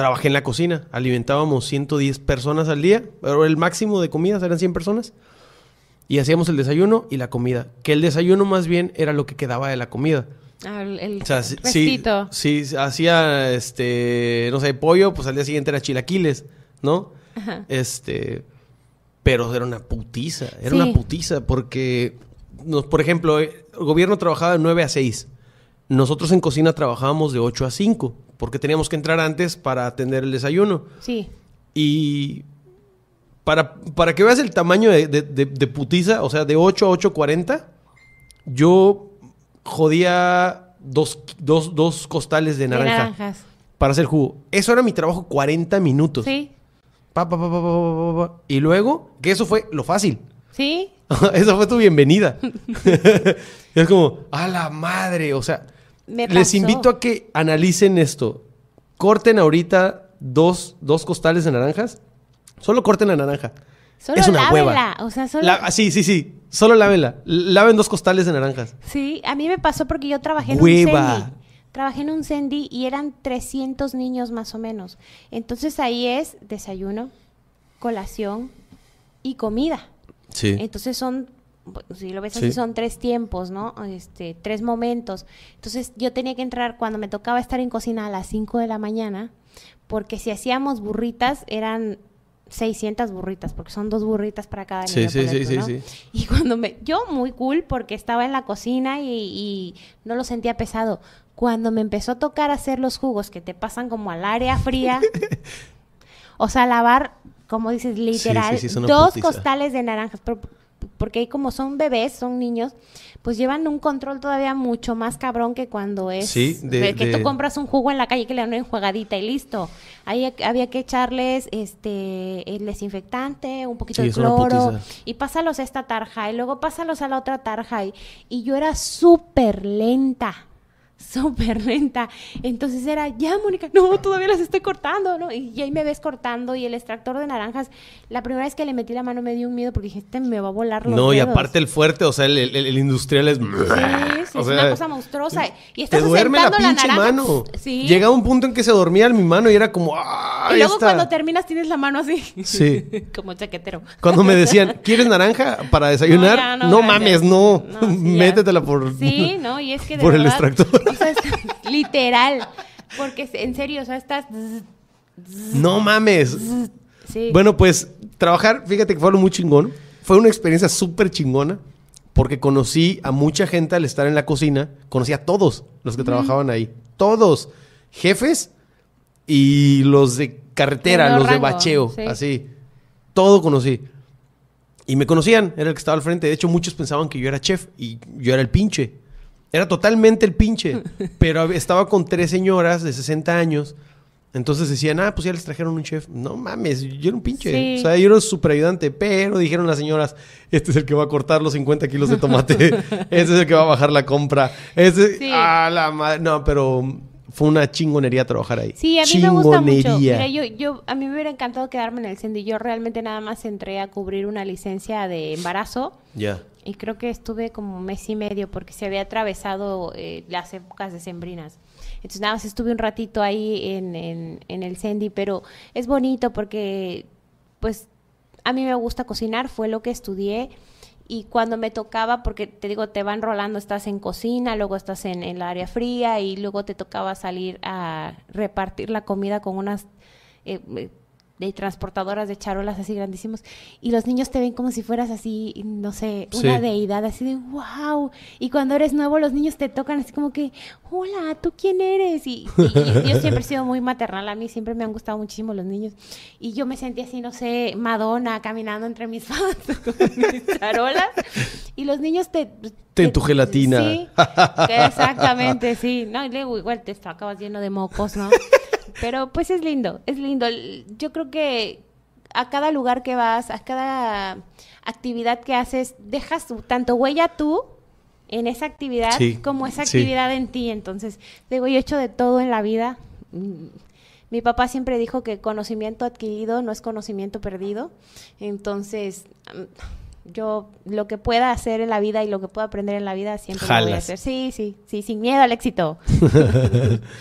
trabajé en la cocina. Alimentábamos 110 personas al día, pero el máximo de comidas eran 100 personas. Y hacíamos el desayuno y la comida. Que el desayuno más bien era lo que quedaba de la comida. Ah, el o si, hacía, este, no sé, pollo, pues al día siguiente era chilaquiles, ¿no? Este, pero era una putiza, era una putiza, porque, nos, por ejemplo, el gobierno trabajaba de 9 a 6. Nosotros en cocina trabajábamos de 8 a 5 porque teníamos que entrar antes para atender el desayuno. Sí. Y para, para que veas el tamaño de, putiza, o sea, de 8 a 8.40, yo jodía dos, costales de naranja. naranjas. Para hacer jugo. Eso era mi trabajo 40 minutos. Sí. y luego, que eso fue lo fácil. Sí. Esa fue tu bienvenida. es como, a la madre, o sea, les invito a que analicen esto. Corten ahorita dos, costales de naranjas. Solo corten la naranja. Solo es una O sea, solo... La, ah, sí, sí, sí. Solo lávenla. Laven dos costales de naranjas. Sí, a mí me pasó porque yo trabajé en un cendi. Trabajé en un cendi y eran 300 niños más o menos. Entonces ahí es desayuno, colación y comida. Sí. Entonces son si lo ves así, son tres tiempos, ¿no? Este, tres momentos. Entonces yo tenía que entrar cuando me tocaba estar en cocina a las 5 de la mañana, porque si hacíamos burritas eran 600 burritas, porque son dos burritas para cada niño. Sí, sí, sí, sí, Y cuando me... Yo muy cool porque estaba en la cocina y, no lo sentía pesado. Cuando me empezó a tocar hacer los jugos que te pasan como al área fría, o sea, lavar, como dices, literal, dos costales de naranjas porque como son bebés, son niños, pues llevan un control todavía mucho más cabrón que cuando es de, que tú compras un jugo en la calle que le dan una enjuagadita y listo. Ahí había que echarles este el desinfectante, un poquito de cloro y pásalos a esta tarja y luego pásalos a la otra tarja y, y yo era súper lenta súper lenta. Entonces era, ya, Mónica, no, todavía las estoy cortando, ¿no? Y, ahí me ves cortando y el extractor de naranjas, la primera vez que le metí la mano me dio un miedo porque dije, este me va a volar los No, y aparte el fuerte, o sea, el, industrial es... Sí, una cosa monstruosa. Y estás te duerme la pinche mano. ¿Sí? Llega un punto en que se dormía en mi mano y era como... ¡Ah! y luego cuando terminas tienes la mano así. Sí. Como chaquetero. Cuando me decían, ¿quieres naranja para desayunar? No, mames, no. Métetela por. el extractor. literal. Porque en serio, o sea, estás. No mames. Bueno, pues trabajar, fíjate que fue algo muy chingón. Fue una experiencia súper chingona porque conocí a mucha gente al estar en la cocina. Conocí a todos los que trabajaban ahí. Todos. Jefes y los de carretera, los de bacheo, así. Todo conocí. Y me conocían, era el que estaba al frente. De hecho, muchos pensaban que yo era chef y yo era el pinche. Era totalmente el pinche. pero estaba con tres señoras de 60 años. Entonces decían, ah, pues ya les trajeron un chef. No mames, yo era un pinche. O sea, yo era un ayudante. Pero dijeron las señoras, este es el que va a cortar los 50 kilos de tomate. este es el que va a bajar la compra. Este... a la madre. No, pero fue una chingonería trabajar ahí. Sí, a mí me gusta mucho. Mira, yo, yo, a mí me hubiera encantado quedarme en el CENDI. Yo realmente nada más entré a cubrir una licencia de embarazo. Ya. Y creo que estuve como mes y medio porque se había atravesado eh, las épocas de sembrinas. Entonces nada más estuve un ratito ahí en, en, en el CENDI, pero es bonito porque pues a mí me gusta cocinar, fue lo que estudié y cuando me tocaba, porque te digo, te van rolando, estás en cocina, luego estás en, el área fría y luego te tocaba salir a repartir la comida con unas eh, eh, de transportadoras de charolas así grandísimos y los niños te ven como si fueras así, no sé, una deidad así de wow. Y cuando eres nuevo los niños te tocan así como que, hola, ¿tú quién eres? Y, yo siempre he sido muy maternal, a mí siempre me han gustado muchísimo los niños. Y yo me sentí así, no sé, Madonna caminando entre mis fans con mis charolas y los niños te... te, en tu gelatina. Sí, exactamente, sí. No, y luego igual te acabas lleno de mocos, ¿no? Pero pues es lindo, es lindo. Yo creo que a cada lugar que vas, a cada actividad que haces, dejas tanto huella tú en esa actividad como esa actividad en ti. Entonces, digo, yo he hecho de todo en la vida. Mm, mi papá siempre dijo que conocimiento adquirido no es conocimiento perdido. Entonces, mm, yo lo que pueda hacer en la vida y lo que pueda aprender en la vida siempre lo voy a hacer. Sí, sí, sí, sin miedo al éxito.